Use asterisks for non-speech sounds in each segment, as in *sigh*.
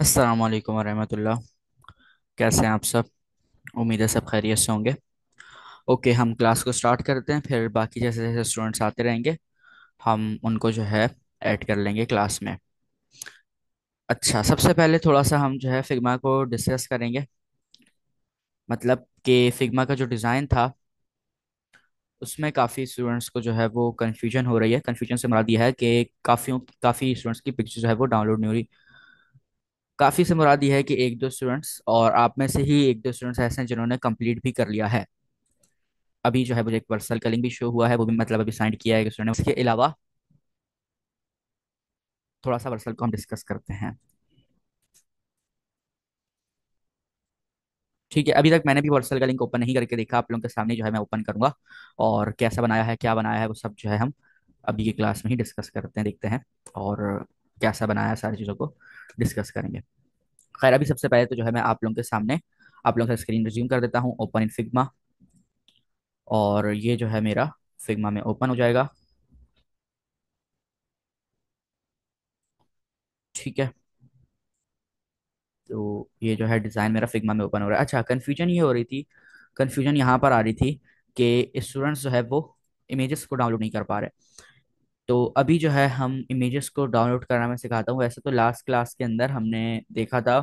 अस्सलाम वालेकुम रहमतुल्लाह कैसे हैं आप सब उम्मीद है सब खैरियत से होंगे ओके हम क्लास को स्टार्ट करते हैं फिर बाकी जैसे जैसे स्टूडेंट्स आते रहेंगे हम उनको जो है ऐड कर लेंगे क्लास में अच्छा सबसे पहले थोड़ा सा हम जो है फिग्मा को डिस्कस करेंगे मतलब कि फिग्मा का जो डिज़ाइन था उसमें काफ़ी स्टूडेंट्स को जो है वो कन्फ्यूजन हो रही है कन्फ्यूजन से मरा दिया है कि काफ़ी काफ़ी स्टूडेंट्स की पिक्चर जो है वो डाउनलोड नहीं हो रही काफ़ी से मुराद ये है कि एक दो स्टूडेंट्स और आप में से ही एक दो स्टूडेंट्स ऐसे हैं जिन्होंने कंप्लीट भी कर लिया है अभी जो है मुझे एक पर्सनल कलिंग भी शो हुआ है वो भी मतलब अभी साइन किया है स्टूडेंट उसके अलावा थोड़ा सा पर्सनल को हम डिस्कस करते हैं ठीक है अभी तक मैंने भी वर्सल का लिंक ओपन नहीं करके देखा आप लोगों के सामने जो है मैं ओपन करूंगा और कैसा बनाया है क्या बनाया है वो सब जो है हम अभी की क्लास में ही डिस्कस करते हैं देखते हैं और कैसा बनाया है सारी चीज़ों को डिस्कस करेंगे खैर अभी सबसे पहले तो जो है मैं आप लोगों के सामने आप लोगों का स्क्रीन रिज्यूम कर देता हूँ ओपन इन फिगमा और ये जो है मेरा फिगमा में ओपन हो जाएगा ठीक है तो ये जो है डिज़ाइन मेरा फिगमा में ओपन हो रहा है अच्छा कन्फ्यूजन ये हो रही थी कन्फ्यूजन यहाँ पर आ रही थी कि स्टूडेंट्स जो है वो इमेजेस को डाउनलोड नहीं कर पा रहे तो अभी जो है हम इमेजेस को डाउनलोड करना मैं सिखाता हूँ वैसे तो लास्ट क्लास के अंदर हमने देखा था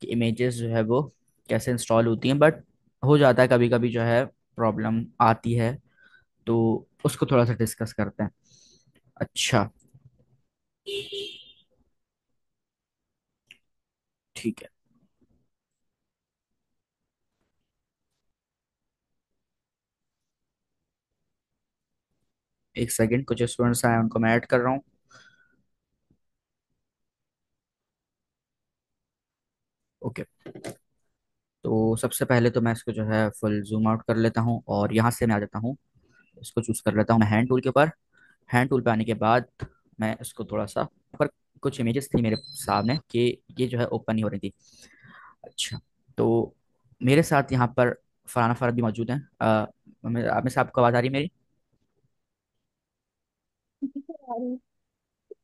कि इमेजेस जो है वो कैसे इंस्टॉल होती हैं बट हो जाता है कभी कभी जो है प्रॉब्लम आती है तो उसको थोड़ा सा डिस्कस करते हैं अच्छा ठीक है एक सेकंड कुछ स्टूडेंट्स आए उनको मैं ऐड कर रहा हूँ ओके तो सबसे पहले तो मैं इसको जो है फुल जूम आउट कर लेता हूँ और यहाँ से मैं आ जाता हूँ इसको चूज कर लेता हूँ मैं हैंड टूल के ऊपर हैंड टूल पे आने के बाद मैं इसको थोड़ा सा पर कुछ इमेजेस थी मेरे सामने कि ये जो है ओपन नहीं हो रही थी अच्छा तो मेरे साथ यहाँ पर फराना फरद भी मौजूद हैं आप में से आपको आवाज़ आ रही है मेरी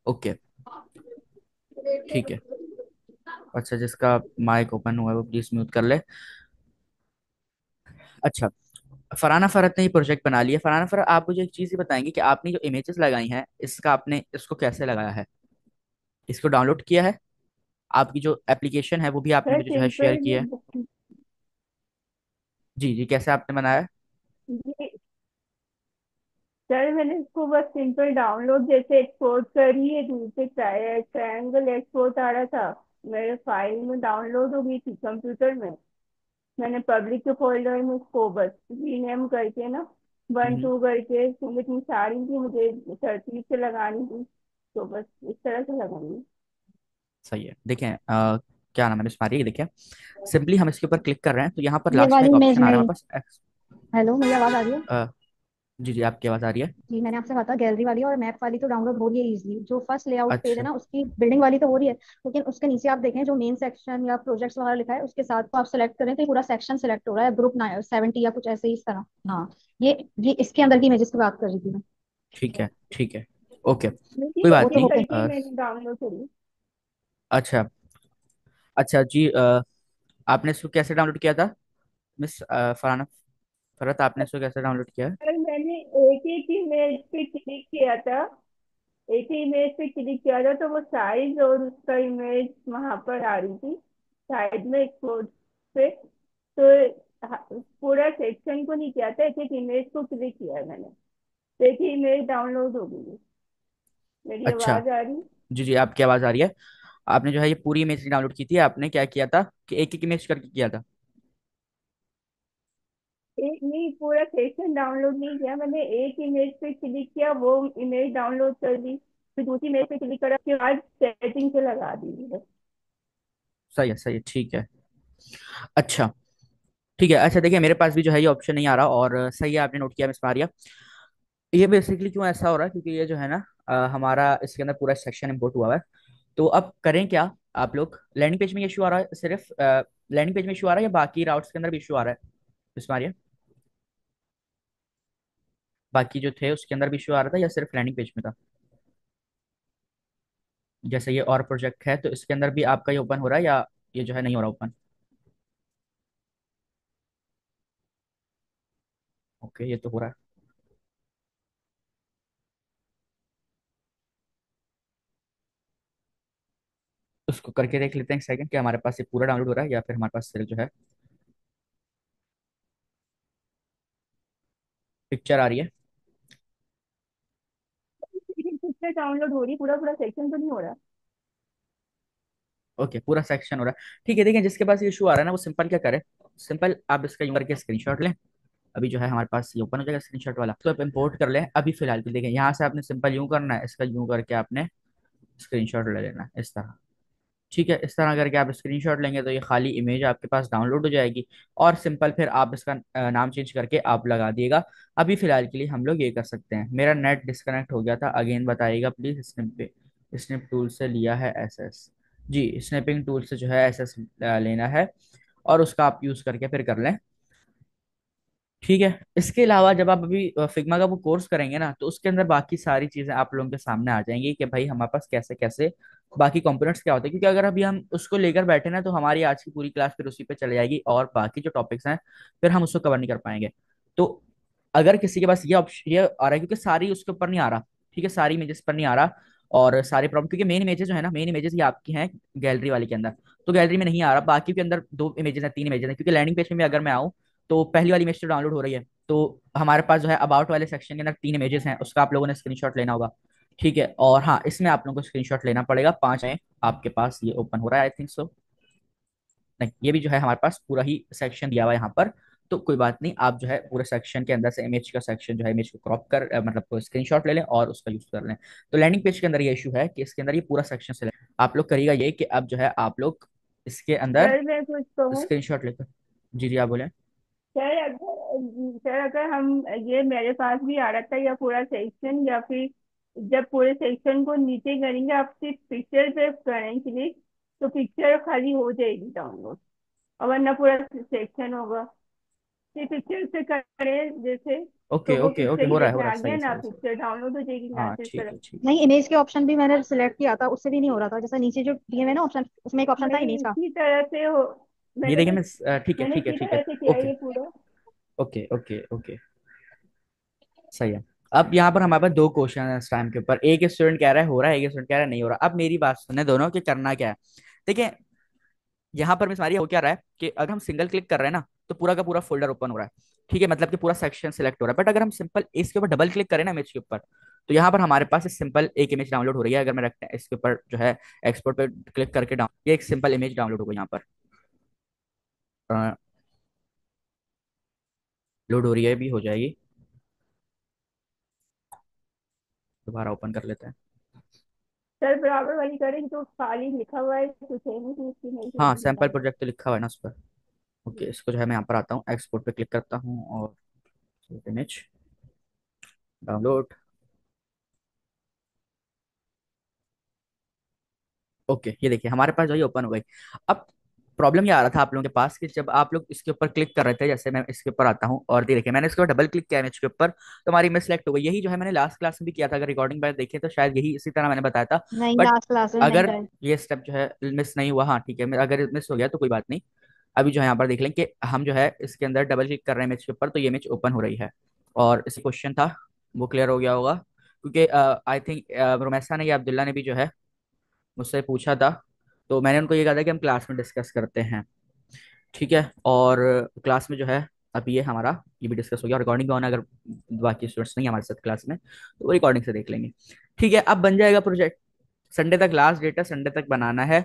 ओके ठीक है अच्छा जिसका माइक ओपन हुआ है वो प्लीज म्यूट कर ले अच्छा फरहाना फरत ने ये प्रोजेक्ट बना लिया फरहाना फरत आप मुझे एक चीज़ ही बताएंगे कि आपने जो इमेजेस लगाई हैं इसका आपने इसको कैसे लगाया है इसको डाउनलोड किया है आपकी जो एप्लीकेशन है वो भी आपने मुझे जो है शेयर किया है जी जी कैसे आपने बनाया सर मैंने इसको बस सिंपल डाउनलोड जैसे एक्सपोर्ट करी है दूसरे से ट्रायंगल एक्सपोर्ट आ रहा था मेरे फाइल में डाउनलोड हो गई थी कंप्यूटर में मैंने पब्लिक के फोल्डर में उसको बस रीनेम करके ना वन टू हम्म। करके लेकिन सारी थी मुझे सर्टिफिकेट से लगानी थी तो बस इस तरह से लगानी सही है देखें क्या नाम है मिस मारिया देखिए सिंपली हम इसके ऊपर क्लिक कर रहे हैं तो यहाँ पर लास्ट में ऑप्शन आ रहा है हेलो मेरी आवाज आ रही है जी जी आपकी आवाज आ रही है जी मैंने आपसे कहा था गैलरी वाली और मैप वाली तो डाउनलोड हो रही है इजीली जो फर्स्ट लेआउट पेज है अच्छा। ना उसकी बिल्डिंग वाली तो हो रही है लेकिन उसके नीचे आप देखें जो मेन सेक्शन या प्रोजेक्ट्स वगैरह लिखा है उसके साथ को आप सेलेक्ट करें तो ये पूरा सेक्शन सेलेक्ट हो रहा है ग्रुप नाइन सेवेंटी या कुछ ऐसे ही इस तरह हाँ ये ये इसके अंदर की इमेजेस की बात कर रही थी मैं ठीक है ठीक है ओके कोई बात नहीं अच्छा अच्छा जी आपने इसको कैसे डाउनलोड किया था मिस फराना फरत आपने इसको कैसे डाउनलोड किया एक एक इमेज पे क्लिक किया था एक ही इमेज पे क्लिक किया था तो वो साइज और उसका इमेज वहां पर आ रही थी साइड में पे तो पूरा सेक्शन को नहीं किया था एक एक इमेज को क्लिक किया है मैंने तो एक ही इमेज डाउनलोड हो गई मेरी अच्छा आवाज आ रही जी जी आपकी आवाज आ रही है आपने जो है ये पूरी इमेज डाउनलोड की थी आपने क्या किया था कि एक एक इमेज करके किया था ही पूरा सेशन डाउनलोड नहीं किया मैंने एक इमेज पे क्लिक किया वो इमेज डाउनलोड कर ली फिर दूसरी इमेज पे क्लिक करा फिर आज सेटिंग से लगा दी सही है सही है ठीक है अच्छा ठीक है अच्छा देखिए मेरे पास भी जो है ये ऑप्शन नहीं आ रहा और सही है आपने नोट किया मिस मारिया ये बेसिकली क्यों ऐसा हो रहा है क्योंकि ये जो है ना हमारा इसके अंदर पूरा सेक्शन इम्पोर्ट हुआ है तो अब करें क्या आप लोग लैंडिंग पेज में इशू आ रहा है सिर्फ लैंडिंग पेज में इशू आ रहा है या बाकी राउट्स के अंदर भी इशू आ रहा है मिस मारिया बाकी जो थे उसके अंदर भी इशू आ रहा था या सिर्फ लैंडिंग पेज में था जैसे ये और प्रोजेक्ट है तो इसके अंदर भी आपका ये ओपन हो रहा है या ये जो है नहीं हो रहा ओपन ओके ये तो हो रहा है उसको करके देख लेते हैं सेकंड कि हमारे पास ये पूरा डाउनलोड हो रहा है या फिर हमारे पास सिर्फ जो है पिक्चर आ रही है से डाउनलोड हो रही पूरा पूरा सेक्शन तो नहीं हो रहा ओके okay, पूरा सेक्शन हो रहा है ठीक है देखिए जिसके पास इशू आ रहा है ना वो सिंपल क्या करे सिंपल आप इसका यूर के स्क्रीनशॉट लें अभी जो है हमारे पास ये ओपन हो जाएगा स्क्रीनशॉट वाला तो आप इम्पोर्ट कर लें अभी फिलहाल के देखें यहाँ से आपने सिंपल यूँ करना है इसका यूँ करके आपने स्क्रीनशॉट ले लेना इस तरह ठीक है इस तरह करके आप स्क्रीनशॉट लेंगे तो ये खाली इमेज आपके पास डाउनलोड हो जाएगी और सिंपल फिर आप इसका नाम चेंज करके आप लगा दिएगा अभी फिलहाल के लिए हम लोग ये कर सकते हैं मेरा नेट डिस्कनेक्ट हो गया था अगेन बताइएगा प्लीज स्निप पे स्निप टूल से लिया है एस जी स्निपिंग टूल से जो है एस लेना है और उसका आप यूज़ करके फिर कर लें ठीक है इसके अलावा जब आप अभी फिग्मा का वो कोर्स करेंगे ना तो उसके अंदर बाकी सारी चीजें आप लोगों के सामने आ जाएंगी कि भाई हमारे पास कैसे कैसे बाकी कंपोनेंट्स क्या होते हैं क्योंकि अगर अभी हम उसको लेकर बैठे ना तो हमारी आज की पूरी क्लास फिर उसी पे चले जाएगी और बाकी जो टॉपिक्स हैं फिर हम उसको कवर नहीं कर पाएंगे तो अगर किसी के पास ये ऑप्शन ये आ रहा है क्योंकि सारी उसके ऊपर नहीं आ रहा ठीक है सारी इमेजेस पर नहीं आ रहा और सारे प्रॉब्लम क्योंकि मेन इमेजेस जो है ना मेन इमेजेस ये आपकी हैं गैलरी वाले के अंदर तो गैलरी में नहीं आ रहा बाकी के अंदर दो इमेजेस हैं तीन इमेजेस हैं क्योंकि लैंडिंग पेज में अगर मैं आऊँ तो पहली वाली इमेज तो डाउनलोड हो रही है तो हमारे पास जो है अबाउट वाले सेक्शन के अंदर तीन इमेजेस हैं उसका आप लोगों ने स्क्रीन लेना होगा ठीक है और हाँ इसमें आप लोगों को स्क्रीन लेना पड़ेगा पांच है आपके पास ये ओपन हो रहा है आई थिंक सो नहीं ये भी जो है हमारे पास पूरा ही सेक्शन दिया हुआ है यहाँ पर तो कोई बात नहीं आप जो है पूरे सेक्शन के अंदर से इमेज का सेक्शन जो है इमेज को क्रॉप कर मतलब स्क्रीनशॉट ले लें और उसका यूज कर लें तो लैंडिंग पेज के अंदर ये इशू है कि इसके अंदर ये पूरा सेक्शन से आप लोग करिएगा ये कि अब जो है आप लोग इसके अंदर स्क्रीन शॉट लेकर जी जी आप बोले सर अगर सर अगर हम ये मेरे पास भी आ रहा था या पूरा सेक्शन या फिर जब पूरे सेक्शन को नीचे करेंगे आप सिर्फ पिक्चर पे करें क्लिक तो पिक्चर खाली हो जाएगी डाउनलोड और वरना पूरा सेक्शन होगा सिर्फ पिक्चर पे करें जैसे ओके तो ओके ओके हो रहा है हो रहा है सही ना सही पिक्चर डाउनलोड हो जाएगी हाँ ठीक है ठीक नहीं इमेज के ऑप्शन भी मैंने सिलेक्ट किया था उससे भी नहीं हो रहा था जैसे नीचे जो दिए हुए ना ऑप्शन उसमें एक ऑप्शन था इमेज का इसी तरह से हो ये देखिए मैं ठीक है ठीक है ठीक है ओके ओके ओके ओके सही है अब यहाँ पर हमारे पास दो क्वेश्चन है इस टाइम के ऊपर एक स्टूडेंट कह रहा है हो रहा है एक स्टूडेंट कह रहा है नहीं हो रहा अब मेरी बात सुनने दोनों के करना क्या है देखिए यहाँ पर मिस मारिया हो क्या रहा है कि अगर हम सिंगल क्लिक कर रहे हैं ना तो पूरा का पूरा फोल्डर ओपन हो रहा है ठीक है मतलब कि पूरा सेक्शन सिलेक्ट हो रहा है बट अगर हम सिंपल इसके ऊपर डबल क्लिक करें ना इमेज के ऊपर तो यहाँ पर हमारे पास सिंपल एक इमेज डाउनलोड हो रही है अगर मैं रखते हैं इसके ऊपर जो है एक्सपोर्ट पर क्लिक करके डाउन ये एक सिंपल इमेज डाउनलोड होगा यहाँ पर लोड हाँ। हो रही है भी हो जाएगी दोबारा ओपन कर लेते हैं सर बराबर वाली करें जो तो खाली लिखा हुआ है कुछ है नहीं कि इसकी नहीं हाँ सैंपल प्रोजेक्ट तो लिखा हुआ है ना उस पर ओके इसको जो है मैं यहाँ पर आता हूँ एक्सपोर्ट पे क्लिक करता हूँ और इमेज डाउनलोड ओके ये देखिए हमारे पास जो ये ओपन हो गई अब प्रॉब्लम ये आ रहा था आप लोगों के पास कि जब आप लोग इसके ऊपर क्लिक कर रहे थे जैसे मैं इसके ऊपर आता हूँ और देखिए मैंने इसके ऊपर डबल क्लिक किया इमेज के ऊपर तो हमारी इमेज सेलेक्ट हो गई यही जो है मैंने लास्ट क्लास में भी किया था अगर रिकॉर्डिंग बाय देखे तो शायद यही इसी तरह मैंने बताया था नहीं लास्ट क्लास में अगर ये स्टेप जो है मिस नहीं हुआ हाँ ठीक है अगर मिस हो गया तो कोई बात नहीं अभी जो है यहाँ पर देख लें कि हम जो है इसके अंदर डबल क्लिक कर रहे हैं इमेज के ऊपर तो ये इमेज ओपन हो रही है और इस क्वेश्चन था वो क्लियर हो गया होगा क्योंकि आई थिंक रोमैसा ने या अब्दुल्ला ने भी जो है मुझसे पूछा था तो मैंने उनको ये कहा था कि हम क्लास में डिस्कस करते हैं ठीक है और क्लास में जो है अब ये हमारा ये भी डिस्कस हो गया रिकॉर्डिंग होना अगर बाकी स्टूडेंट्स नहीं हमारे साथ क्लास में तो वो रिकॉर्डिंग से देख लेंगे ठीक है अब बन जाएगा प्रोजेक्ट संडे तक लास्ट डेट है संडे तक बनाना है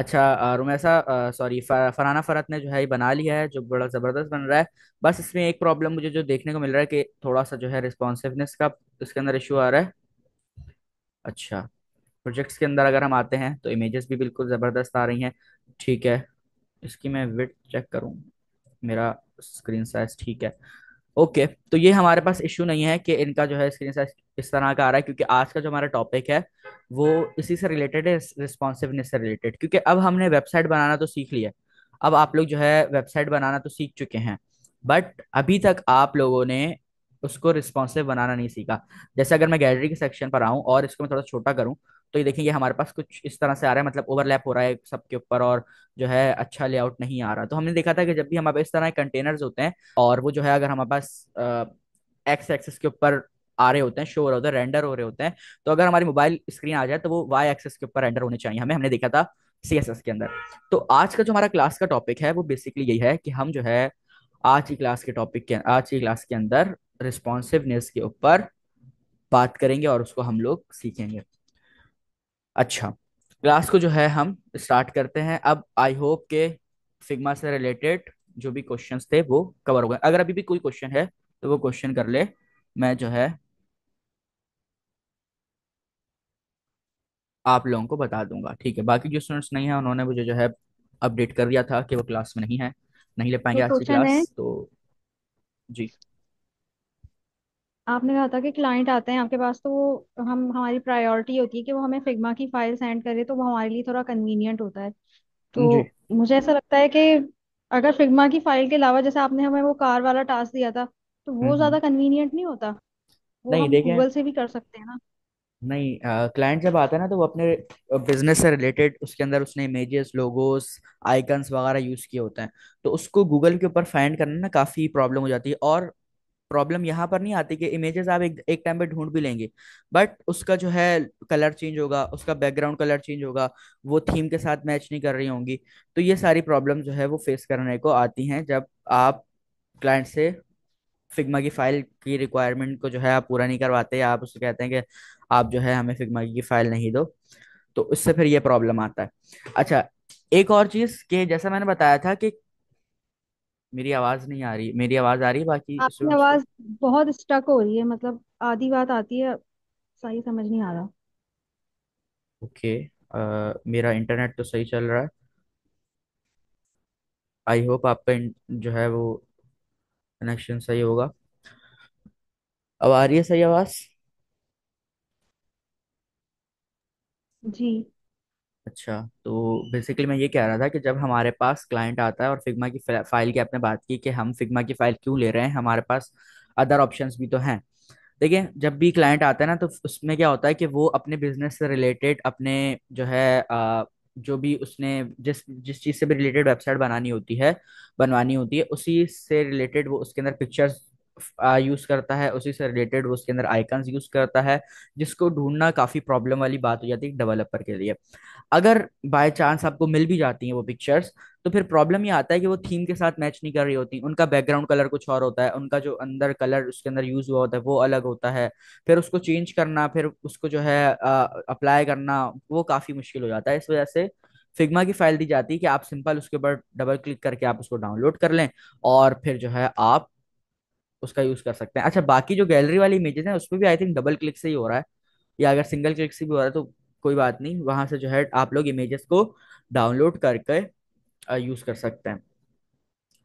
अच्छा रुमैसा सॉरी फराना फरत ने जो है बना लिया है जो बड़ा ज़बरदस्त बन रहा है बस इसमें एक प्रॉब्लम मुझे जो देखने को मिल रहा है कि थोड़ा सा जो है रिस्पॉन्सिवनेस का इसके अंदर इशू आ रहा है अच्छा प्रोजेक्ट्स के अंदर अगर हम आते हैं तो इमेजेस भी बिल्कुल ज़बरदस्त आ रही हैं ठीक है इसकी मैं विट चेक करूँ मेरा स्क्रीन साइज ठीक है ओके तो ये हमारे पास इशू नहीं है कि इनका जो है स्क्रीन साइज इस तरह का आ रहा है क्योंकि आज का जो हमारा टॉपिक है वो इसी से रिलेटेड है रिस्पॉन्सिवनेस से रिलेटेड क्योंकि अब हमने वेबसाइट बनाना तो सीख लिया अब आप लोग जो है वेबसाइट बनाना तो सीख चुके हैं बट अभी तक आप लोगों ने उसको रिस्पॉन्सिव बनाना नहीं सीखा जैसे अगर मैं गैलरी के सेक्शन पर आऊँ और इसको मैं थोड़ा छोटा करूँ तो ये देखेंगे हमारे पास कुछ इस तरह से आ रहा है मतलब ओवरलैप हो रहा है सबके ऊपर और जो है अच्छा लेआउट नहीं आ रहा तो हमने देखा था कि जब भी हमारे इस तरह के कंटेनर्स होते हैं और वो जो है अगर हमारे पास एक्स एक्सेस के ऊपर आ रहे होते हैं शो हो रहे होते हैं रेंडर हो रहे होते हैं तो अगर हमारी मोबाइल स्क्रीन आ जाए तो वो वाई एक्सेस के ऊपर रेंडर होने चाहिए हमें हमने देखा था सी एस एस के अंदर तो आज का जो हमारा क्लास का टॉपिक है वो बेसिकली यही है कि हम जो है आज की क्लास के टॉपिक के आज की क्लास के अंदर रिस्पॉन्सिवनेस के ऊपर बात करेंगे और उसको हम लोग सीखेंगे अच्छा क्लास को जो है हम स्टार्ट करते हैं अब आई होप के सिग्मा से रिलेटेड जो भी क्वेश्चंस थे वो कवर हो गए अगर अभी भी कोई क्वेश्चन है तो वो क्वेश्चन कर ले मैं जो है आप लोगों को बता दूंगा ठीक है बाकी जो स्टूडेंट्स नहीं है उन्होंने मुझे जो है अपडेट कर दिया था कि वो क्लास में नहीं है नहीं ले पाएंगे तो आज की क्लास तो जी आपने कहा था कि क्लाइंट आते हैं आपके पास तो वो हम हमारी प्रायोरिटी होती है कि वो हमें फिग्मा की फाइल सेंड करे तो वो हमारे लिए थोड़ा कन्वीनियंट होता है तो जी तो मुझे ऐसा लगता है कि अगर फिग्मा की फाइल के अलावा जैसे आपने हमें वो कार वाला टास्क दिया था तो वो हम्म, हम्म। ज्यादा कन्वीनियंट नहीं होता वो नहीं हम देखें गूगल से भी कर सकते हैं ना नहीं क्लाइंट जब आता है ना तो वो अपने बिजनेस से रिलेटेड उसके अंदर उसने इमेजेस लोगोस आइकन्स वगैरह यूज किए होते हैं तो उसको गूगल के ऊपर फाइंड करना ना काफी प्रॉब्लम हो जाती है और प्रॉब्लम यहाँ पर नहीं आती कि इमेजेस आप एक एक टाइम पे ढूंढ भी लेंगे बट उसका जो है कलर चेंज होगा उसका बैकग्राउंड कलर चेंज होगा वो थीम के साथ मैच नहीं कर रही होंगी तो ये सारी प्रॉब्लम जो है वो फेस करने को आती हैं जब आप क्लाइंट से फिग्मा की फाइल की रिक्वायरमेंट को जो है आप पूरा नहीं करवाते आप उसको कहते हैं कि आप जो है हमें फिग्मा की फाइल नहीं दो तो उससे फिर ये प्रॉब्लम आता है अच्छा एक और चीज़ कि जैसा मैंने बताया था कि मेरी आवाज नहीं आ रही मेरी आवाज आ रही है बाकी आपकी सुन आवाज बहुत स्टक हो रही है मतलब आधी बात आती है सही समझ नहीं आ रहा ओके मेरा इंटरनेट तो सही चल रहा है आई होप आपका जो है वो कनेक्शन सही होगा अब आ रही है सही आवाज जी अच्छा तो बेसिकली मैं ये कह रहा था कि जब हमारे पास क्लाइंट आता है और फिग्मा की फाइल की आपने बात की कि हम फिग्मा की फाइल क्यों ले रहे हैं हमारे पास अदर ऑप्शंस भी तो हैं देखिए जब भी क्लाइंट आता है ना तो उसमें क्या होता है कि वो अपने बिजनेस से रिलेटेड अपने जो है आ, जो भी उसने जिस जिस चीज़ से भी रिलेटेड वेबसाइट बनानी होती है बनवानी होती है उसी से रिलेटेड वो उसके अंदर पिक्चर्स यूज करता है उसी से रिलेटेड उसके अंदर आइकन यूज करता है जिसको ढूंढना काफी प्रॉब्लम वाली बात हो जाती है डेवलपर के लिए अगर बाय चांस आपको मिल भी जाती है वो पिक्चर्स तो फिर प्रॉब्लम ये आता है कि वो थीम के साथ मैच नहीं कर रही होती उनका बैकग्राउंड कलर कुछ और होता है उनका जो अंदर कलर उसके अंदर यूज हुआ होता है वो अलग होता है फिर उसको चेंज करना फिर उसको जो है अप्लाई करना वो काफी मुश्किल हो जाता है इस वजह से फिग्मा की फाइल दी जाती है कि आप सिंपल उसके ऊपर डबल क्लिक करके आप उसको डाउनलोड कर लें और फिर जो है आप उसका यूज कर सकते हैं अच्छा बाकी जो गैलरी वाली इमेजेस हैं उसमें भी आई थिंक डबल क्लिक से ही हो रहा है या अगर सिंगल क्लिक से भी हो रहा है तो कोई बात नहीं वहां से जो है आप लोग इमेजेस को डाउनलोड करके यूज कर सकते हैं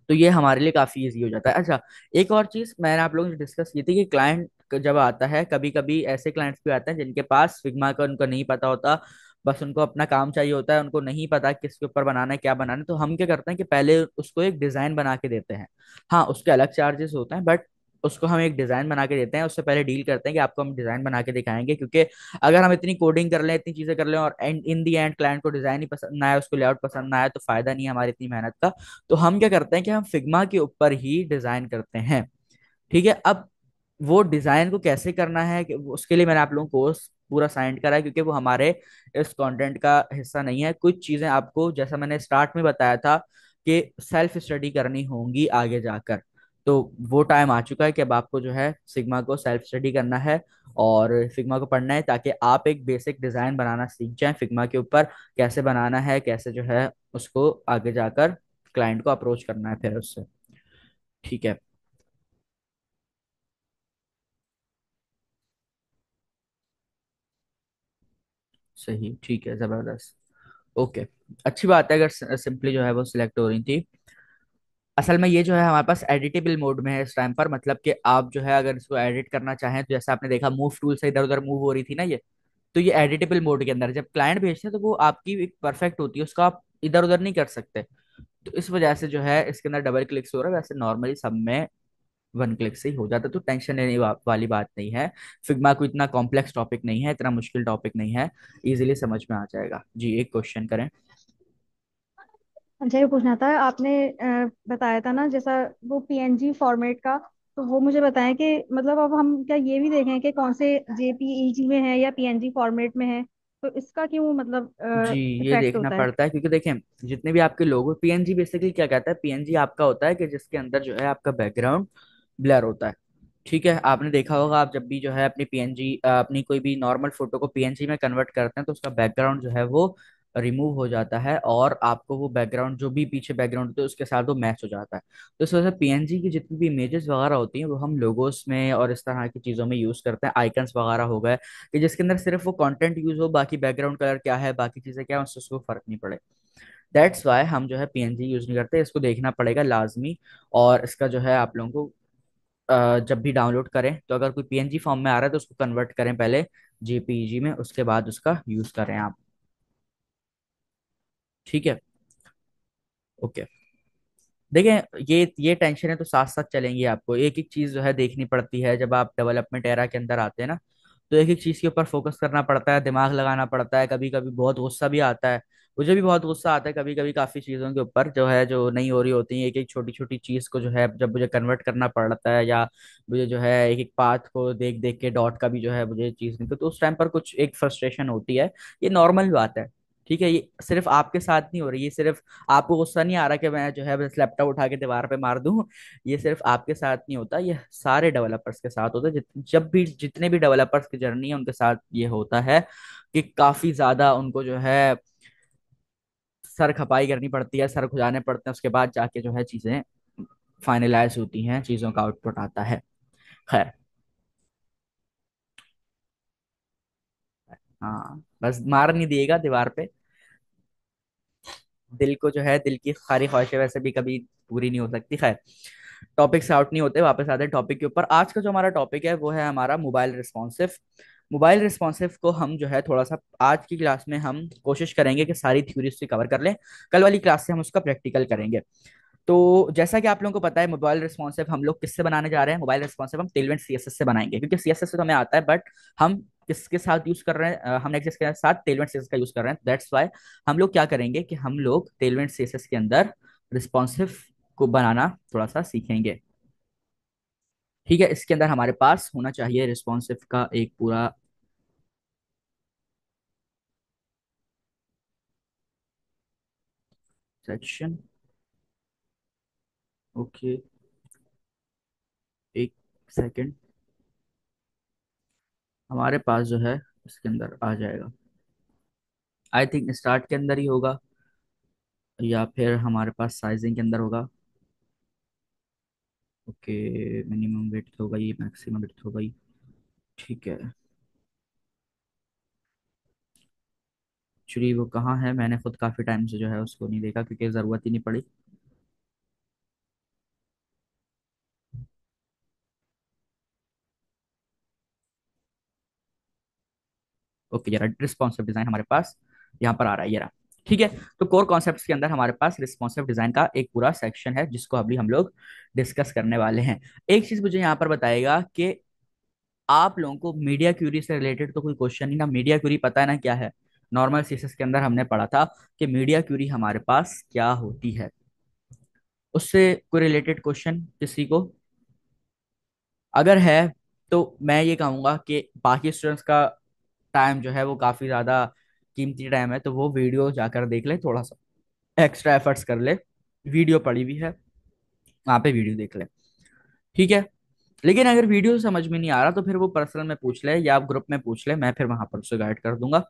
तो ये हमारे लिए काफ़ी ईजी हो जाता है अच्छा एक और चीज़ मैंने आप लोगों से डिस्कस की थी कि क्लाइंट जब आता है कभी कभी ऐसे क्लाइंट्स भी आते हैं जिनके पास फिग्मा का उनका नहीं पता होता बस उनको अपना काम चाहिए होता है उनको नहीं पता किसके ऊपर बनाना है क्या बनाना है तो हम क्या करते हैं कि पहले उसको एक डिज़ाइन बना के देते हैं हाँ उसके अलग चार्जेस होते हैं बट उसको हम एक डिज़ाइन बना के देते हैं उससे पहले डील करते हैं कि आपको हम डिज़ाइन बना के दिखाएंगे क्योंकि अगर हम इतनी कोडिंग कर लें इतनी चीज़ें कर लें और and in the end client को डिज़ाइन ही पसंद ना आए उसको लेआउट पसंद ना आए तो फ़ायदा नहीं है हमारी इतनी मेहनत का तो हम क्या करते हैं कि हम फिग्मा के ऊपर ही डिज़ाइन करते हैं ठीक है अब वो डिज़ाइन को कैसे करना है कि उसके लिए मैंने आप लोगों को कोर्स पूरा साइंड करा है क्योंकि वो हमारे इस कंटेंट का हिस्सा नहीं है कुछ चीज़ें आपको जैसा मैंने स्टार्ट में बताया था कि सेल्फ स्टडी करनी होंगी आगे जाकर तो वो टाइम आ चुका है कि अब आपको जो है सिग्मा को सेल्फ स्टडी करना है और सिग्मा को पढ़ना है ताकि आप एक बेसिक डिज़ाइन बनाना सीख जाएं फिग्मा के ऊपर कैसे बनाना है कैसे जो है उसको आगे जाकर क्लाइंट को अप्रोच करना है फिर उससे ठीक है सही ठीक है जबरदस्त ओके अच्छी बात है अगर सिंपली जो है वो सिलेक्ट हो रही थी असल में ये जो है हमारे पास एडिटेबल मोड में है इस टाइम पर मतलब कि आप जो है अगर इसको एडिट करना चाहें तो जैसे आपने देखा मूव टूल से इधर उधर मूव हो रही थी ना ये तो ये एडिटेबल मोड के अंदर जब क्लाइंट भेजते हैं तो वो आपकी एक परफेक्ट होती है उसका आप इधर उधर नहीं कर सकते तो इस वजह से जो है इसके अंदर डबल क्लिक्स हो रहा है वैसे नॉर्मली सब में वन क्लिक से ही हो जाता है तो टेंशन लेने वाली बात नहीं है फिग्मा को इतना कॉम्प्लेक्स टॉपिक नहीं है इतना मुश्किल टॉपिक नहीं है इजीली समझ में आ जाएगा जी एक क्वेश्चन करें अच्छा ये पूछना था आपने बताया था ना जैसा वो पीएनजी फॉर्मेट का तो वो मुझे बताएं कि मतलब अब हम क्या ये भी देखें कि कौन से जेपीईजी e में है या पीएनजी फॉर्मेट में है तो इसका क्यों मतलब जी ये देखना होता है पड़ता है क्योंकि देखें जितने भी आपके लोग पीएनजी बेसिकली क्या कहता है पीएनजी आपका होता है कि जिसके अंदर जो है आपका बैकग्राउंड ब्लर होता है ठीक है आपने देखा होगा आप जब भी जो है अपनी पीएनजी अपनी कोई भी नॉर्मल फोटो को पीएनजी में कन्वर्ट करते हैं तो उसका बैकग्राउंड जो है वो रिमूव हो जाता है और आपको वो बैकग्राउंड जो भी पीछे बैकग्राउंड होते हैं उसके साथ वो मैच हो जाता है तो इस वजह से पीएनजी की जितनी भी इमेजेस वगैरह होती हैं वो हम लोगोस में और इस तरह की चीज़ों में यूज़ करते हैं आइकन्स वगैरह हो गए कि जिसके अंदर सिर्फ वो कंटेंट यूज़ हो बाकी बैकग्राउंड कलर क्या है बाकी चीज़ें क्या है उससे उसको फ़र्क नहीं पड़े दैट्स वाई हम जो है पी यूज़ नहीं करते इसको देखना पड़ेगा लाजमी और इसका जो है आप लोगों को जब भी डाउनलोड करें तो अगर कोई पीएनजी फॉर्म में आ रहा है तो उसको कन्वर्ट करें पहले जी e में उसके बाद उसका यूज करें आप ठीक है ओके देखें ये ये टेंशन है तो साथ साथ चलेंगी आपको एक एक चीज़ जो है देखनी पड़ती है जब आप डेवलपमेंट एरा के अंदर आते हैं ना तो एक एक चीज़ के ऊपर फोकस करना पड़ता है दिमाग लगाना पड़ता है कभी कभी बहुत गुस्सा भी आता है मुझे भी बहुत गुस्सा आता है कभी कभी काफी चीजों के ऊपर जो है जो नहीं हो रही होती है एक एक छोटी छोटी चीज को जो है जब मुझे कन्वर्ट करना पड़ता है या मुझे जो है एक एक पाथ को देख देख के डॉट का भी जो है मुझे चीज नहीं तो उस टाइम पर कुछ एक फ्रस्ट्रेशन होती है ये नॉर्मल बात है ठीक है ये सिर्फ आपके साथ नहीं हो रही ये सिर्फ आपको गुस्सा नहीं आ रहा कि मैं जो है बस लैपटॉप उठा के दीवार पे मार दूं ये सिर्फ आपके साथ नहीं होता ये सारे डेवलपर्स के साथ होता है जब भी जितने भी डेवलपर्स की जर्नी है उनके साथ ये होता है कि काफी ज्यादा उनको जो है सर खपाई करनी पड़ती है सर खुजाने पड़ते हैं उसके बाद जाके जो है चीज़ें फाइनलाइज होती हैं चीज़ों का आउटपुट आता है खैर हाँ बस मार नहीं दिएगा दीवार पे दिल को जो है दिल की सारी ख्वाहिशें वैसे भी कभी पूरी नहीं हो सकती खैर टॉपिक से आउट नहीं होते वापस आते हैं टॉपिक के ऊपर आज का जो हमारा टॉपिक है वो है हमारा मोबाइल रिस्पॉन्सिव मोबाइल रिस्पॉन्सिव को हम जो है थोड़ा सा आज की क्लास में हम कोशिश करेंगे कि सारी थ्योरी उससे कवर कर लें कल वाली क्लास से हम उसका प्रैक्टिकल करेंगे तो जैसा कि आप लोगों को पता है मोबाइल रिस्पॉन्सिव हम लोग किससे बनाने जा रहे हैं मोबाइल रिस्पॉन्सिव हम टेलवेंट सी से बनाएंगे क्योंकि सी से तो हमें आता है बट हम किसके साथ यूज कर रहे हैं हम एक्सेस के साथ टेलवेंट सी का यूज कर रहे हैं दैट्स वाई हम लोग क्या करेंगे कि हम लोग टेलवेंट सी के अंदर रिस्पॉन्सिव को बनाना थोड़ा सा सीखेंगे ठीक है इसके अंदर हमारे पास होना चाहिए रिस्पॉन्सिव का एक पूरा सेक्शन ओके एक सेकंड हमारे पास जो है इसके अंदर आ जाएगा आई थिंक स्टार्ट के अंदर ही होगा या फिर हमारे पास साइजिंग के अंदर होगा ओके मिनिमम विड्थ होगा ये मैक्सिमम वेट हो गई ठीक है एक्चुअली वो कहाँ है मैंने खुद काफ़ी टाइम से जो है उसको नहीं देखा क्योंकि ज़रूरत ही नहीं पड़ी ओके जरा रिस्पॉन्सिव डिज़ाइन हमारे पास यहाँ पर आ रहा है जरा ठीक है तो कोर कॉन्सेप्ट्स के अंदर हमारे पास रिस्पॉन्सिव डिजाइन का एक पूरा सेक्शन है जिसको अभी हम लोग डिस्कस करने वाले हैं एक चीज मुझे यहाँ पर बताएगा कि आप लोगों को मीडिया क्यूरी से रिलेटेड तो कोई क्वेश्चन ही ना मीडिया क्यूरी पता है ना क्या है नॉर्मल सीसेस के अंदर हमने पढ़ा था कि मीडिया क्यूरी हमारे पास क्या होती है उससे कोई रिलेटेड क्वेश्चन किसी को अगर है तो मैं ये कहूँगा कि बाकी स्टूडेंट्स का टाइम जो है वो काफ़ी ज़्यादा कीमती टाइम है तो वो वीडियो जाकर देख ले थोड़ा सा एक्स्ट्रा एफर्ट्स कर ले वीडियो पड़ी हुई है वहाँ पे वीडियो देख ले ठीक है लेकिन अगर वीडियो समझ में नहीं आ रहा तो फिर वो पर्सनल में पूछ ले या आप ग्रुप में पूछ ले मैं फिर वहां पर उसे गाइड कर दूंगा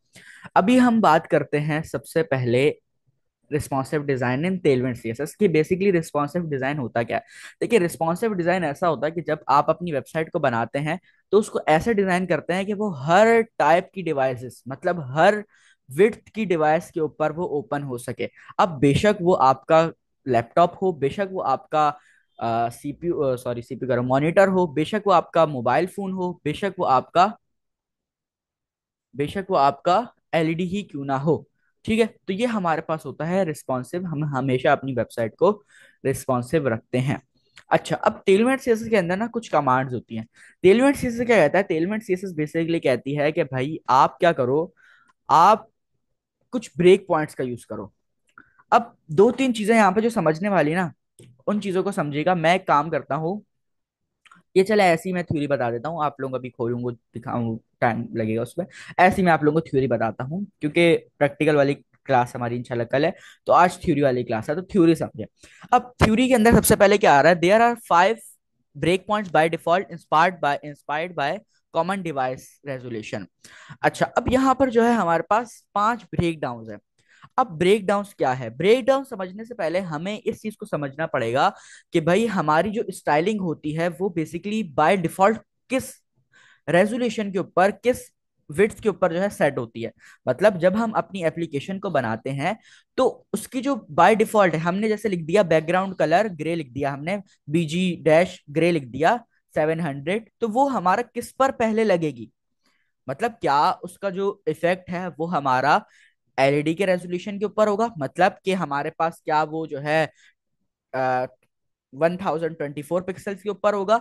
अभी हम बात करते हैं सबसे पहले responsive design in Tailwind C S S की बेसिकली रिस्पॉन्सिव डिजाइन होता क्या है देखिए रिस्पॉन्सिव डिजाइन ऐसा होता है कि जब आप अपनी वेबसाइट को बनाते हैं तो उसको ऐसे डिजाइन करते हैं कि वो हर टाइप की डिवाइसेस मतलब हर विथ की डिवाइस के ऊपर वो ओपन हो सके अब बेशक वो आपका लैपटॉप हो बेशक वो आपका सीपीयू सॉरी सीपीयू करो मॉनिटर हो बेशक वो आपका मोबाइल फोन हो बेशक वो आपका बेशक वो आपका एलईडी ही क्यों ना हो ठीक है तो ये हमारे पास होता है रिस्पॉन्सिव हम हमेशा अपनी वेबसाइट को रिस्पॉन्सिव रखते हैं अच्छा अब टेलमेंट सीएसएस के अंदर ना कुछ कमांड्स होती हैं टेलमेंट सीएसएस क्या कहता है टेलमेंट सीएसएस बेसिकली कहती है कि भाई आप क्या करो आप कुछ ब्रेक पॉइंट्स का यूज करो अब दो तीन चीजें यहाँ पे जो समझने वाली ना उन चीजों को समझेगा मैं एक काम करता हूँ ये चले ऐसी मैं थ्योरी बता देता हूँ आप लोगों को अभी खोलूंगा दिखाऊंगा टाइम लगेगा उसमें ऐसी मैं आप लोगों को थ्योरी बताता हूँ क्योंकि प्रैक्टिकल वाली क्लास हमारी इंशाल्लाह कल है तो आज थ्योरी वाली क्लास है तो थ्योरी समझे अब थ्योरी के अंदर सबसे पहले क्या आ रहा है there are five break point by default inspired by inspired by common device resolution अच्छा अब यहाँ पर जो है हमारे पास पांच ब्रेक डाउन है अब ब्रेक डाउन क्या है ब्रेक डाउन समझने से पहले हमें इस चीज को समझना पड़ेगा कि भाई हमारी जो स्टाइलिंग होती है वो बेसिकली बाय डिफॉल्ट किस रेजोल्यूशन के ऊपर किस विड्थ के ऊपर जो है सेट होती है मतलब जब हम अपनी एप्लीकेशन को बनाते हैं तो उसकी जो बाय डिफॉल्ट है हमने जैसे लिख दिया बैकग्राउंड कलर ग्रे लिख दिया हमने बीजी डैश ग्रे लिख दिया सेवन हंड्रेड तो वो हमारा किस पर पहले लगेगी मतलब क्या उसका जो इफेक्ट है वो हमारा एलईडी e के रेजोल्यूशन के ऊपर होगा मतलब कि हमारे पास क्या वो जो है वन थाउजेंड ट्वेंटी के ऊपर होगा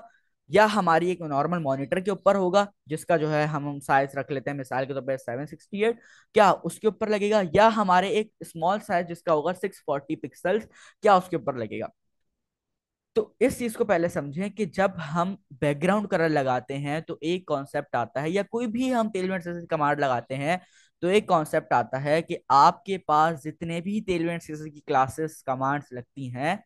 या हमारी एक नॉर्मल मॉनिटर के ऊपर होगा जिसका जो है हम साइज रख लेते हैं मिसाल के तौर पर सेवन क्या उसके ऊपर लगेगा या हमारे एक स्मॉल साइज जिसका होगा 640 फोर्टी पिक्सल्स क्या उसके ऊपर लगेगा तो इस चीज को पहले समझें कि जब हम बैकग्राउंड कलर लगाते हैं तो एक कॉन्सेप्ट आता है या कोई भी हम टेलमेट कमांड लगाते हैं तो एक कॉन्सेप्ट आता है कि आपके पास जितने भी टेलवेंट की क्लासेस कमांड्स लगती हैं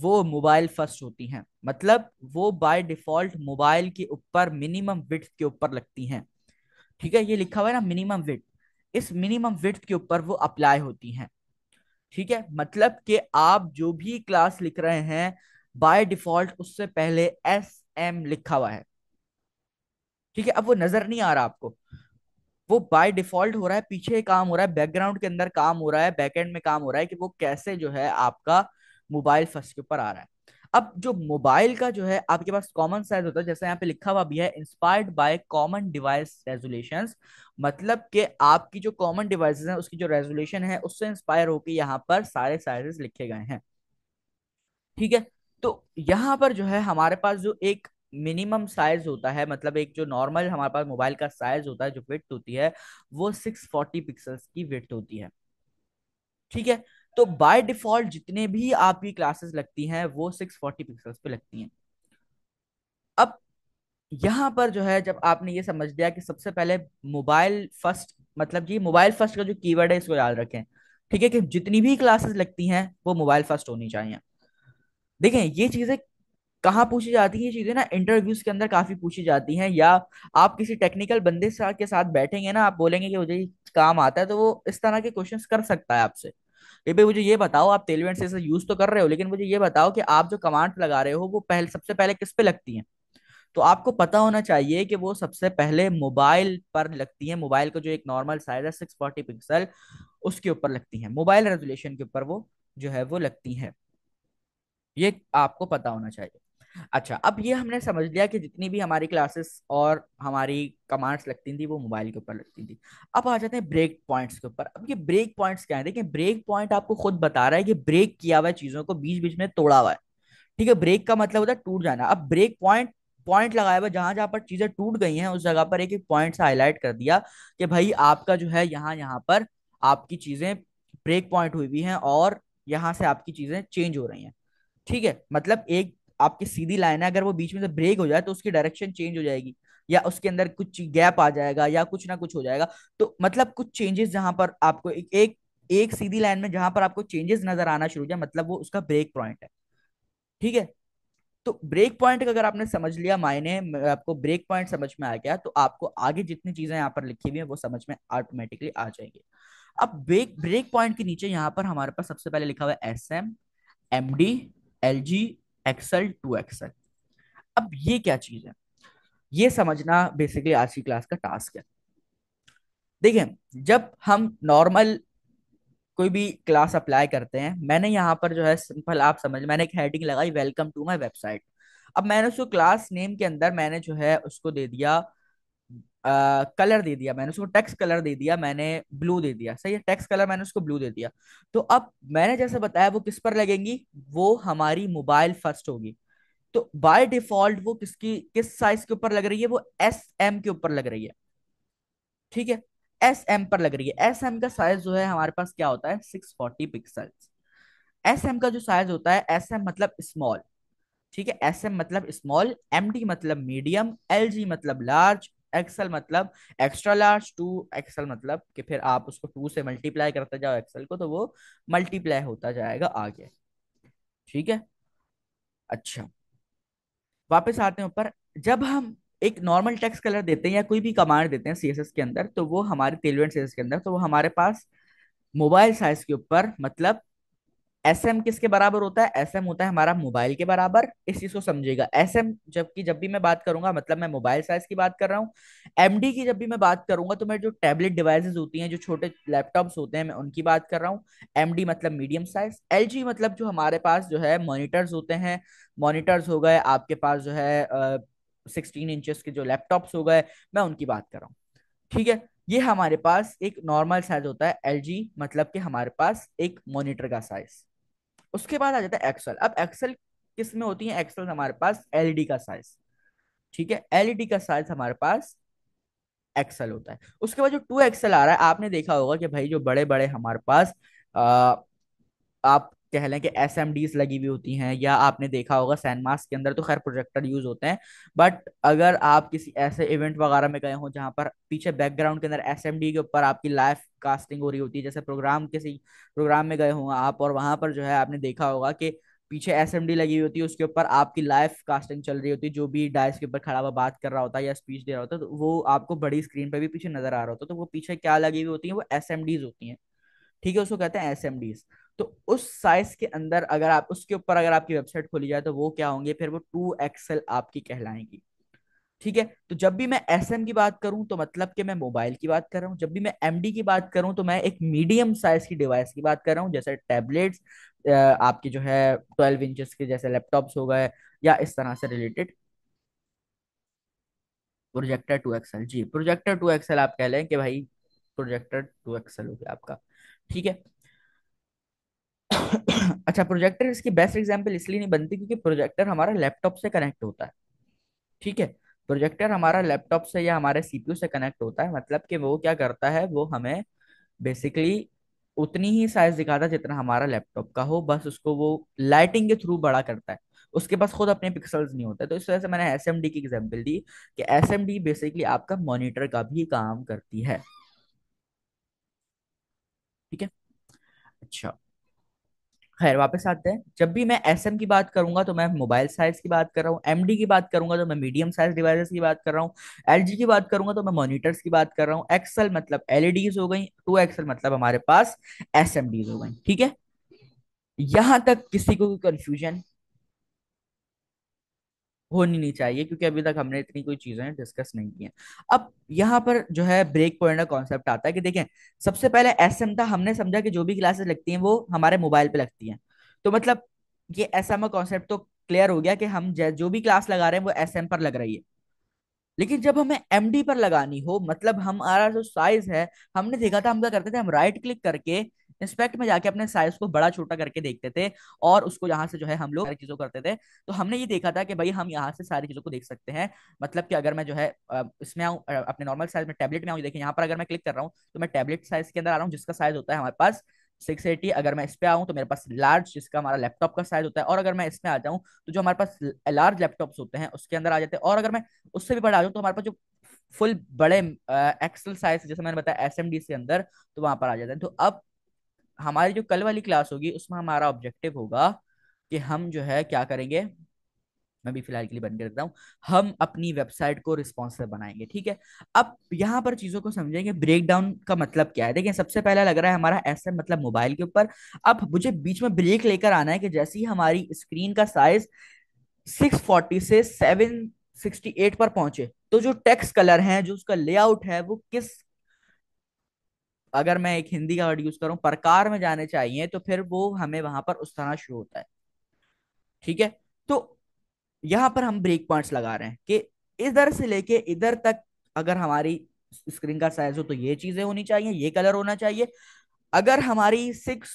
वो मोबाइल फर्स्ट होती हैं मतलब वो बाय डिफॉल्ट मोबाइल के ऊपर मिनिमम विथ के ऊपर लगती हैं ठीक है ये लिखा हुआ है ना मिनिमम विथ इस मिनिमम विथ के ऊपर वो अप्लाई होती हैं ठीक है मतलब कि आप जो भी क्लास लिख रहे हैं बाय डिफॉल्ट उससे पहले एस एम लिखा हुआ है ठीक है अब वो नजर नहीं आ रहा आपको वो बाय डिफॉल्ट हो रहा है पीछे काम हो रहा है बैकग्राउंड के अंदर काम हो रहा है बैकएंड में काम हो रहा है कि वो कैसे जो है आपका मोबाइल फर्स्ट के ऊपर आ रहा है अब जो मोबाइल का जो है आपके पास कॉमन साइज होता है जैसे यहाँ पे लिखा हुआ भी है inspired by common device resolution मतलब कि आपकी जो कॉमन डिवाइसेस हैं उसकी जो रेजोल्यूशन है उससे इंस्पायर होकर यहाँ पर सारे साइजेस लिखे गए हैं ठीक है तो यहाँ पर जो है हमारे पास जो एक मिनिमम साइज होता है मतलब एक जो नॉर्मल हमारे पास मोबाइल का साइज होता है जो विथ होती है वो सिक्स फोर्टी पिक्सल्स की विथ होती है ठीक है तो बाय डिफॉल्ट जितने भी आपकी क्लासेस लगती हैं वो सिक्स फोर्टी पिक्सल्स पे लगती हैं अब यहां पर जो है जब आपने ये समझ लिया कि सबसे पहले मोबाइल फर्स्ट मतलब जी मोबाइल फर्स्ट का जो कीवर्ड है इसको याद रखें ठीक है कि जितनी भी क्लासेस लगती हैं वो मोबाइल फर्स्ट होनी चाहिए देखें ये चीजें कहाँ पूछी जाती है ये चीजें ना इंटरव्यूज के अंदर काफी पूछी जाती हैं या आप किसी टेक्निकल बंदे के साथ बैठेंगे ना आप बोलेंगे कि मुझे काम आता है तो वो इस तरह के क्वेश्चन कर सकता है आपसे ये भाई मुझे ये बताओ आप टेलवेंट से यूज तो कर रहे हो लेकिन मुझे ये बताओ कि आप जो कमांड लगा रहे हो वो पहले सबसे पहले किस पे लगती हैं तो आपको पता होना चाहिए कि वो सबसे पहले मोबाइल पर लगती है मोबाइल का जो एक नॉर्मल साइज है सिक्स फोर्टी पिक्सल उसके ऊपर लगती है मोबाइल रेजोल्यूशन के ऊपर वो जो है वो लगती है ये आपको पता होना चाहिए अच्छा अब ये हमने समझ लिया कि जितनी भी हमारी क्लासेस और हमारी कमांड्स लगती थी वो मोबाइल के ऊपर लगती थी अब आ जाते हैं ब्रेक पॉइंट्स के ऊपर अब ये ब्रेक पॉइंट्स क्या है देखिए ब्रेक पॉइंट आपको खुद बता रहा है कि ब्रेक किया हुआ है चीज़ों को बीच बीच में तोड़ा हुआ है ठीक है ब्रेक का मतलब होता है टूट जाना अब ब्रेक पॉइंट पॉइंट लगाया हुआ जहां जहां पर चीजें टूट गई हैं उस जगह पर एक एक पॉइंट हाईलाइट कर दिया कि भाई आपका जो है यहाँ यहाँ पर आपकी चीजें ब्रेक पॉइंट हुई हुई हैं और यहाँ से आपकी चीजें चेंज हो रही हैं ठीक है मतलब एक आपकी सीधी लाइन है अगर वो बीच में से ब्रेक हो जाए तो उसकी डायरेक्शन चेंज हो जाएगी या उसके अंदर कुछ गैप आ जाएगा या कुछ ना कुछ हो जाएगा तो मतलब कुछ चेंजेस जहां पर आपको एक एक, एक सीधी लाइन में जहां पर आपको चेंजेस नजर आना शुरू हो जाए मतलब वो उसका ब्रेक पॉइंट है ठीक है तो ब्रेक पॉइंट अगर आपने समझ लिया मायने आपको ब्रेक पॉइंट समझ में आ गया तो आपको आगे जितनी चीजें यहाँ पर लिखी हुई है वो समझ में ऑटोमेटिकली आ जाएंगे अब ब्रेक ब्रेक पॉइंट के नीचे यहाँ पर हमारे पास सबसे पहले लिखा हुआ है S M M D L G XL two XL अब ये क्या चीज है ये समझना बेसिकली आज की क्लास का टास्क है देखिए जब हम नॉर्मल कोई भी क्लास अप्लाई करते हैं मैंने यहाँ पर जो है सिंपल आप समझ मैंने एक हेडिंग लगाई वेलकम टू माय वेबसाइट अब मैंने उसको क्लास नेम के अंदर मैंने जो है उसको दे दिया कलर दे दिया मैंने उसको टेक्स्ट कलर दे दिया मैंने ब्लू दे दिया सही है टेक्स्ट कलर मैंने उसको ब्लू दे दिया तो अब मैंने जैसे बताया वो किस पर लगेंगी वो हमारी मोबाइल फर्स्ट होगी तो बाय डिफॉल्ट वो किसकी किस साइज के ऊपर लग रही है वो एस एम के ऊपर लग रही है ठीक है एस एम पर लग रही है एस एम का साइज जो है हमारे पास क्या होता है six forty pixel S M का जो साइज होता है एस एम मतलब स्मॉल ठीक है एस एम मतलब स्मॉल एम डी मतलब मीडियम एल जी मतलब लार्ज एक्सएल मतलब एक्स्ट्रा लार्ज टू एक्सएल मतलब कि फिर आप उसको टू से मल्टीप्लाई करते जाओ एक्सएल को तो वो मल्टीप्लाई होता जाएगा आगे ठीक है अच्छा वापस आते हैं ऊपर जब हम एक नॉर्मल टेक्स कलर देते हैं या कोई भी कमांड देते हैं सीएसएस के अंदर तो वो हमारे तेलवेंट सीएसएस के अंदर तो वो हमारे पास मोबाइल साइज के ऊपर मतलब एस एम किसके बराबर होता है एस एम होता है हमारा मोबाइल के बराबर इस चीज को समझिएगा एस एम जबकि जब भी मैं बात करूंगा मतलब मैं मोबाइल साइज की बात कर रहा हूँ एम डी की जब भी मैं बात करूंगा तो मैं जो टैबलेट डिवाइसेज होती हैं जो छोटे लैपटॉप्स होते हैं मैं उनकी बात कर रहा हूँ एम डी मतलब मीडियम साइज एल जी मतलब जो हमारे पास जो है मोनिटर्स होते हैं मोनिटर्स हो गए आपके पास जो है सिक्सटीन इंचज के जो लैपटॉप्स हो गए मैं उनकी बात कर रहा हूँ ठीक है ये हमारे पास एक नॉर्मल साइज होता है एल जी मतलब कि हमारे पास एक मोनिटर का साइज उसके बाद आ जाता है एक्सल अब एक्सल किस में होती है एक्सल हमारे पास एलईडी का साइज ठीक है एलईडी का साइज हमारे पास एक्सल होता है उसके बाद जो टू एक्सल आ रहा है आपने देखा होगा कि भाई जो बड़े बड़े हमारे पास आ, आप कह लें कि एस एम डीज लगी हुई होती हैं या आपने देखा होगा सैनमास के अंदर तो खैर प्रोजेक्टर यूज होते हैं बट अगर आप किसी ऐसे इवेंट वगैरह में गए हो जहाँ पर पीछे बैकग्राउंड के अंदर एस एम डी के ऊपर आपकी लाइव कास्टिंग हो रही होती है जैसे प्रोग्राम किसी प्रोग्राम में गए हो आप और वहाँ पर जो है आपने देखा होगा कि पीछे एस एम डी लगी हुई होती है उसके ऊपर आपकी लाइव कास्टिंग चल रही होती है जो भी डाइस के ऊपर खड़ा हुआ बात कर रहा होता है या स्पीच दे रहा होता है तो वो आपको बड़ी स्क्रीन पर भी पीछे नजर आ रहा होता है तो वो पीछे क्या लगी हुई होती है वो एस एम डीज होती हैं ठीक है उसको कहते हैं एस एम डीज तो उस साइज के अंदर अगर आप उसके ऊपर अगर आपकी वेबसाइट खोली जाए तो वो क्या होंगे फिर वो टू एक्सएल आपकी कहलाएंगी ठीक है तो जब भी मैं एस की बात करूं तो मतलब कि मैं मोबाइल की बात कर रहा हूं जब भी मैं एम की बात करूं तो मैं एक मीडियम साइज की डिवाइस की बात कर रहा हूं जैसे टैबलेट्स आपके जो है ट्वेल्व इंचेस के जैसे लैपटॉप्स हो गए या इस तरह से रिलेटेड प्रोजेक्टर टू एक्सएल जी प्रोजेक्टर टू एक्सएल आप कह लें कि भाई प्रोजेक्टर टू एक्सएल हो गया आपका ठीक है *coughs* अच्छा प्रोजेक्टर इसकी बेस्ट एग्जाम्पल इसलिए नहीं बनती क्योंकि प्रोजेक्टर हमारा लैपटॉप से कनेक्ट होता है ठीक है प्रोजेक्टर हमारा लैपटॉप से या हमारे सीपीयू से कनेक्ट होता है मतलब कि वो क्या करता है वो हमें बेसिकली उतनी ही साइज दिखाता है जितना हमारा लैपटॉप का हो बस उसको वो लाइटिंग के थ्रू बड़ा करता है उसके पास खुद अपने पिक्सल्स नहीं होते तो इस वजह से मैंने एस एम डी की एग्जाम्पल दी कि एस एम डी बेसिकली आपका मॉनिटर का भी काम करती है ठीक है अच्छा खैर वापस आते हैं जब भी मैं एस की बात करूंगा तो मैं मोबाइल साइज की बात कर रहा हूँ एम की बात करूंगा तो मैं मीडियम साइज डिवाइसेस की बात कर रहा हूँ एल की बात करूंगा तो मैं मोनिटर्स की बात कर रहा हूँ एक्सएल मतलब एलईडीज e हो गई टू एक्सएल मतलब हमारे पास एस हो गई ठीक है यहां तक किसी को कंफ्यूजन होनी नहीं चाहिए क्योंकि अभी तक हमने इतनी कोई चीजें डिस्कस नहीं की हैं अब यहाँ पर जो है ब्रेक पॉइंट का कॉन्सेप्ट आता है कि देखें सबसे पहले एस एम था हमने समझा कि जो भी क्लासेस लगती हैं वो हमारे मोबाइल पे लगती हैं तो मतलब ये एस एम कॉन्सेप्ट तो क्लियर हो गया कि हम जो भी क्लास लगा रहे हैं वो एस एम पर लग रही है लेकिन जब हमें एम डी पर लगानी हो मतलब हमारा जो साइज है हमने देखा था हम क्या करते थे हम राइट क्लिक करके इंस्पेक्ट में जाके अपने साइज को बड़ा छोटा करके देखते थे और उसको यहाँ से जो है हम लोग सारी चीज़ों करते थे तो हमने ये देखा था कि भाई हम यहाँ से सारी चीज़ों को देख सकते हैं मतलब कि अगर मैं जो है इसमें आऊँ अपने नॉर्मल साइज में टैबलेट में आऊँ देखिए यहाँ पर अगर मैं क्लिक कर रहा हूँ तो मैं टैबलेट साइज के अंदर आ रहा हूँ जिसका साइज होता है हमारे पास सिक्स एटी अगर मैं इस पे आऊँ तो मेरे पास लार्ज जिसका हमारा लैपटॉप का साइज होता है और अगर मैं इसमें आ जाऊँ तो जो हमारे पास लार्ज लैपटॉप्स होते हैं उसके अंदर आ जाते हैं और अगर मैं उससे भी बड़ा आ जाऊँ तो हमारे पास जो फुल बड़े एक्सल साइज जैसे मैंने बताया एस एम डी से अंदर तो वहां पर आ जाते हैं तो अब हमारी जो कल वाली क्लास होगी उसमें हमारा ऑब्जेक्टिव होगा कि हम जो है क्या करेंगे मैं भी फिलहाल के लिए बंद कर देता हूँ हम अपनी वेबसाइट को रिस्पॉन्सिव बनाएंगे ठीक है अब यहाँ पर चीज़ों को समझेंगे ब्रेक डाउन का मतलब क्या है देखिए सबसे पहला लग रहा है हमारा ऐसे मतलब मोबाइल के ऊपर अब मुझे बीच में ब्रेक लेकर आना है कि जैसे ही हमारी स्क्रीन का साइज 640 से 768 पर पहुंचे तो जो टेक्स्ट कलर है जो उसका लेआउट है वो किस अगर मैं एक हिंदी का वर्ड यूज करूं प्रकार में जाने चाहिए तो फिर वो हमें वहां पर उकसाना शुरू होता है ठीक है तो यहाँ पर हम ब्रेक पॉइंट्स लगा रहे हैं कि इधर से लेके इधर तक अगर हमारी स्क्रीन का साइज हो तो ये चीजें होनी चाहिए ये कलर होना चाहिए अगर हमारी सिक्स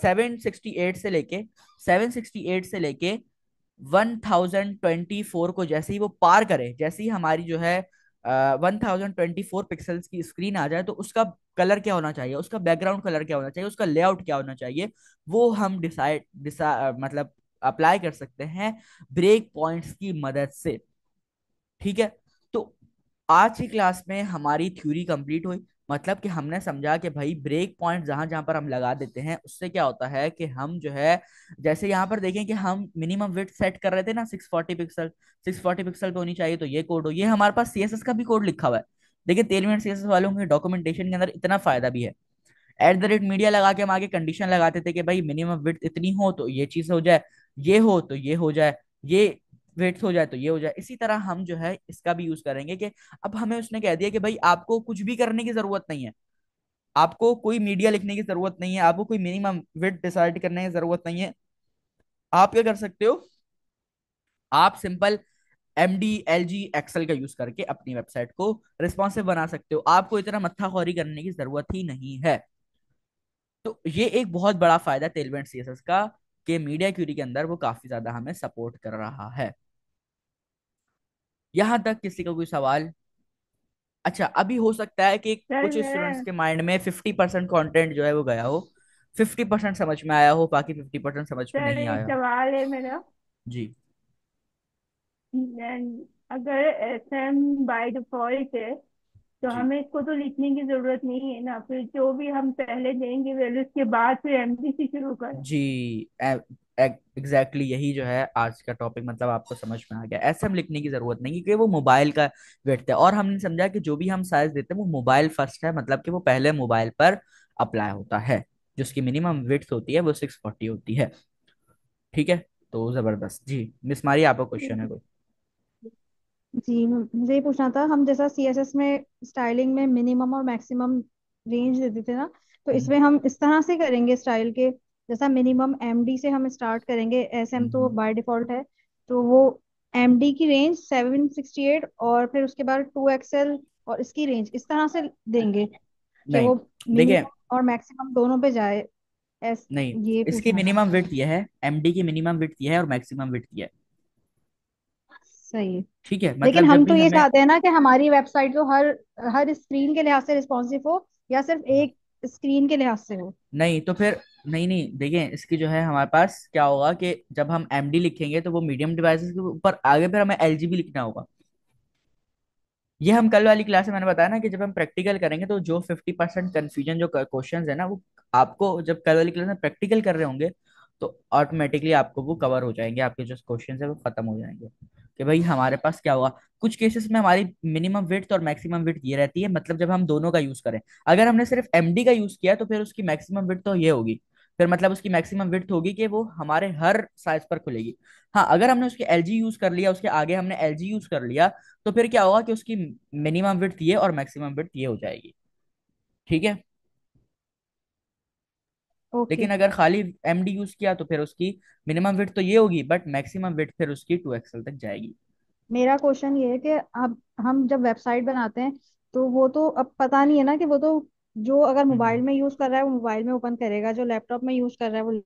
सेवन सिक्सटी एट से लेके सेवन सिक्सटी एट से लेके वन थाउजेंड ट्वेंटी फोर को जैसे ही वो पार करे जैसे ही हमारी जो है one thousand twenty four pixels की स्क्रीन आ जाए तो उसका कलर क्या होना चाहिए उसका बैकग्राउंड कलर क्या होना चाहिए उसका लेआउट क्या होना चाहिए वो हम डिसाइड डिसा मतलब अप्लाई कर सकते हैं ब्रेक पॉइंट्स की मदद से ठीक है तो आज की क्लास में हमारी थ्योरी कंप्लीट हुई मतलब कि हमने समझा कि भाई ब्रेक पॉइंट जहां जहां पर हम लगा देते हैं उससे क्या होता है कि हम जो है जैसे यहाँ पर देखें कि हम मिनिमम विथ सेट कर रहे थे ना six forty pixel six forty pixel पे होनी चाहिए तो ये कोड हो ये हमारे पास सीएसएस का भी कोड लिखा हुआ है देखिए तेरह मिनट सीएसएस वालों के डॉक्यूमेंटेशन के अंदर इतना फायदा भी है एट द रेट मीडिया लगा के हम आगे कंडीशन लगाते थे कि भाई मिनिमम विथ इतनी हो तो ये चीज हो जाए ये हो तो ये हो जाए ये वेट्स हो जाए तो ये हो जाए इसी तरह हम जो है इसका भी यूज करेंगे कि अब हमें उसने कह दिया कि भाई आपको कुछ भी करने की जरूरत नहीं है आपको कोई मीडिया लिखने की जरूरत नहीं है आपको कोई मिनिमम वेट डिसाइड करने की जरूरत नहीं है आप क्या कर सकते हो आप simple M D L G XL का यूज करके अपनी वेबसाइट को रिस्पॉन्सिव बना सकते हो आपको इतना मत्थाखोरी करने की जरूरत ही नहीं है तो ये एक बहुत बड़ा फायदा टेलमेंट सीएसएस का कि मीडिया क्यूरी के अंदर वो काफी ज्यादा हमें सपोर्ट कर रहा है यहाँ तक किसी का कोई सवाल अच्छा अभी हो सकता है कि कुछ स्टूडेंट्स के माइंड में फिफ्टी परसेंट कॉन्टेंट जो है वो गया हो फिफ्टी परसेंट समझ में आया हो बाकी फिफ्टी परसेंट समझ में नहीं आया सवाल है मेरा जी अगर एस एम बाय डिफॉल्ट है तो जी हमें इसको तो लिखने की जरूरत नहीं है ना फिर जो भी हम पहले देंगे वैल्यूज के बाद फिर एमपीसी शुरू करें जी एग्जैक्टली exactly यही जो है आज का टॉपिक मतलब आपको समझ में आ गया ऐसे हम लिखने की जरूरत नहीं क्योंकि वो मोबाइल का वेट है और हमने समझा कि जो भी हम साइज देते हैं वो मोबाइल फर्स्ट है मतलब कि वो पहले मोबाइल पर अप्लाई होता है जिसकी मिनिमम विथ होती है वो सिक्स फोर्टी होती है ठीक है तो जबरदस्त जी मिस मारी आपका क्वेश्चन है कोई जी मुझे ये पूछना था हम जैसा सी एस एस में स्टाइलिंग में मिनिमम और मैक्सिमम रेंज देते थे ना तो हम्म। इसमें हम इस तरह से करेंगे स्टाइल के जैसा मिनिमम एमडी से हम स्टार्ट करेंगे एसएम तो बाय हम्म। डिफॉल्ट है तो वो एमडी की रेंज 768 और फिर उसके बाद एक्सएल और इसकी रेंज इस तरह से देंगे कि तो वो देखिए और मैक्सिमम दोनों पे जाए एस नहीं ये इसकी मिनिमम विड्थ ये है एमडी की मिनिमम विड्थ ये है और मैक्सिमम विड्थ ये है सही ठीक है मतलब लेकिन हम तो ये चाहते हैं ना कि हमारी वेबसाइट तो हर हर स्क्रीन के लिहाज से रिस्पॉन्सिव हो या सिर्फ हाँ। एक स्क्रीन के लिहाज से हो नहीं तो फिर नहीं नहीं देखिए इसकी जो है हमारे पास क्या होगा कि जब हम एमडी लिखेंगे तो वो मीडियम डिवाइसेस के ऊपर आगे फिर हमें एलजी भी लिखना होगा ये हम कल वाली क्लास में मैंने बताया ना कि जब हम प्रैक्टिकल करेंगे तो जो फिफ्टी परसेंट कन्फ्यूजन जो क्वेश्चन है ना वो आपको जब कल वाली क्लास में प्रैक्टिकल कर रहे होंगे तो ऑटोमेटिकली आपको वो कवर हो जाएंगे आपके जो क्वेश्चन है वो खत्म हो जाएंगे कि भाई हमारे पास क्या होगा कुछ केसेस में हमारी मिनिमम विथ और मैक्सिमम विथ ये रहती है मतलब जब हम दोनों का यूज करें अगर हमने सिर्फ एमडी का यूज किया तो फिर उसकी मैक्सिमम विथ तो ये होगी फिर मतलब उसकी मैक्सिमम विथ होगी कि वो हमारे हर साइज पर खुलेगी हाँ अगर हमने उसके एल यूज कर लिया उसके आगे हमने एल यूज कर लिया तो फिर क्या होगा कि उसकी मिनिमम विथ ये और मैक्सिमम विथ ये हो जाएगी ठीक है okay. लेकिन अगर खाली एम डी यूज किया तो फिर उसकी मिनिमम विथ तो ये होगी बट मैक्सिमम विथ फिर उसकी टू एक्सएल तक जाएगी मेरा क्वेश्चन ये है कि अब हम जब वेबसाइट बनाते हैं तो वो तो अब पता नहीं है ना कि वो तो जो अगर हम्म। मोबाइल में यूज कर रहा है वो मोबाइल में ओपन करेगा जो लैपटॉप में यूज कर रहा है वो